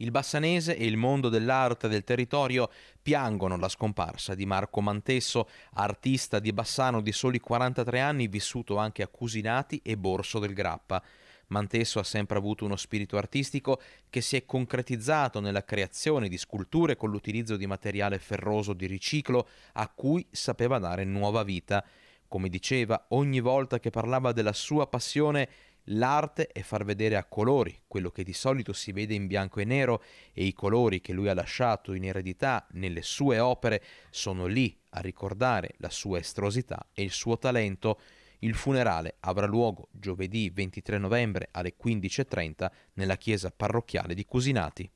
Il Bassanese e il mondo dell'arte del territorio piangono la scomparsa di Marco Mantesso, artista di Bassano di soli 43 anni, vissuto anche a Cusinati e Borso del Grappa. Mantesso ha sempre avuto uno spirito artistico che si è concretizzato nella creazione di sculture con l'utilizzo di materiale ferroso di riciclo a cui sapeva dare nuova vita. Come diceva, ogni volta che parlava della sua passione, L'arte è far vedere a colori quello che di solito si vede in bianco e nero e i colori che lui ha lasciato in eredità nelle sue opere sono lì a ricordare la sua estrosità e il suo talento. Il funerale avrà luogo giovedì 23 novembre alle 15.30 nella chiesa parrocchiale di Cusinati.